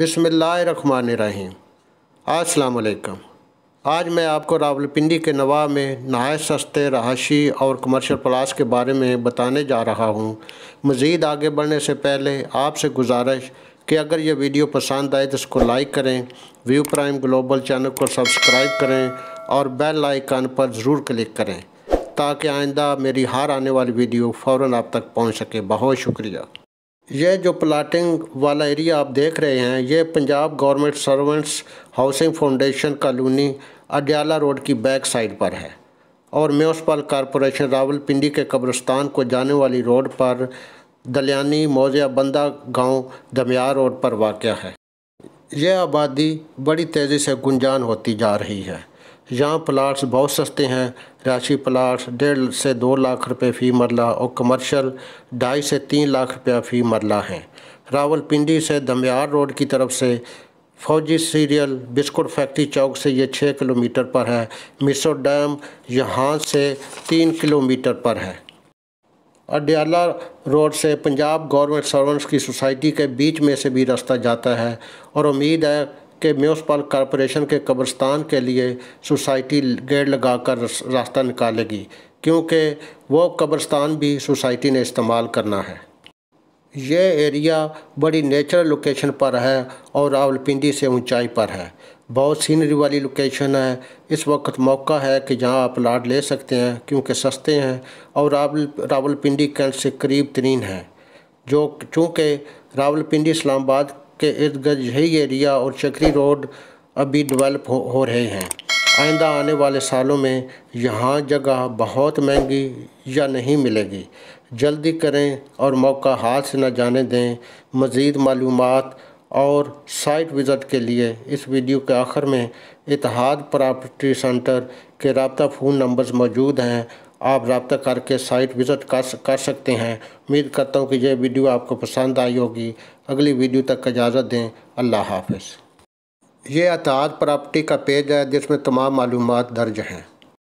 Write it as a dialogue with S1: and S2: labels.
S1: रही अस्सलाम आज मैं आपको रावलपिंडी के नवा में नहाय सस्ते रहाशी और कमर्शियल प्लास के बारे में बताने जा रहा हूँ मज़ीद आगे बढ़ने से पहले आपसे गुजारिश कि अगर यह वीडियो पसंद आए तो इसको लाइक करें व्यू प्राइम ग्लोबल चैनल को सब्सक्राइब करें और बेल आइकन पर ज़रूर क्लिक करें ताकि आइंदा मेरी हार आने वाली वीडियो फ़ौर आप तक पहुँच सके बहुत शुक्रिया ये जो प्लाटिंग वाला एरिया आप देख रहे हैं ये Punjab government servants housing foundation colony Adiala road की बैक साइड पर है और म्यूनसिपल कॉरपोरेशन रावलपिंडी के कब्रस्तान को जाने वाली रोड पर दलियानी मौजिया बंदा गांव दमिया रोड पर वाक़ है यह आबादी बड़ी तेज़ी से गुंजान होती जा रही है यहाँ प्लाट्स बहुत सस्ते हैं राशि प्लाट्स डेढ़ से दो लाख रुपए फ़ी मरला और कमर्शियल ढाई से तीन लाख रुपया फ़ी मरला हैं रावलपिंडी से दमयार रोड की तरफ से फौजी सीरियल बिस्कुट फैक्ट्री चौक से ये छः किलोमीटर पर है मिसो डैम यहाँ से तीन किलोमीटर पर है अड्याला रोड से पंजाब गवर्नमेंट सर्वेंट्स की सोसाइटी के बीच में से भी रास्ता जाता है और उम्मीद है के म्यूनसिपल कॉरपोरेशन के कब्रस्तान के लिए सोसाइटी लगा लगाकर रास्ता निकालेगी क्योंकि वो कब्रस्तान भी सोसाइटी ने इस्तेमाल करना है ये एरिया बड़ी नेचुरल लोकेशन पर है और रावलपिंडी से ऊंचाई पर है बहुत सीनरी वाली लोकेशन है इस वक्त मौका है कि जहां आप प्लाट ले सकते हैं क्योंकि सस्ते हैं और रावल रावलपिंडी कैंट से करीब तरीन है जो चूँकि रावलपिंडी इस्लामाबाद के इर्द गर्द यही एरिया और चक्री रोड अभी डेवलप हो, हो रहे हैं आइंदा आने वाले सालों में यहाँ जगह बहुत महंगी या नहीं मिलेगी जल्दी करें और मौका हाथ से न जाने दें मज़ीद मालूम और साइट विज़िट के लिए इस वीडियो के आखिर में इतिहाद प्रॉपर्टी सेंटर के रबता फ़ोन नंबर्स मौजूद हैं आप रबता करके साइट विज़िट कर कर सकते हैं उम्मीद करता हूँ कि यह वीडियो आपको पसंद आई होगी अगली वीडियो तक इजाज़त दें अल्लाह हाफ ये अतहाद प्रॉपर्टी का पेज है जिसमें तमाम मालूम दर्ज हैं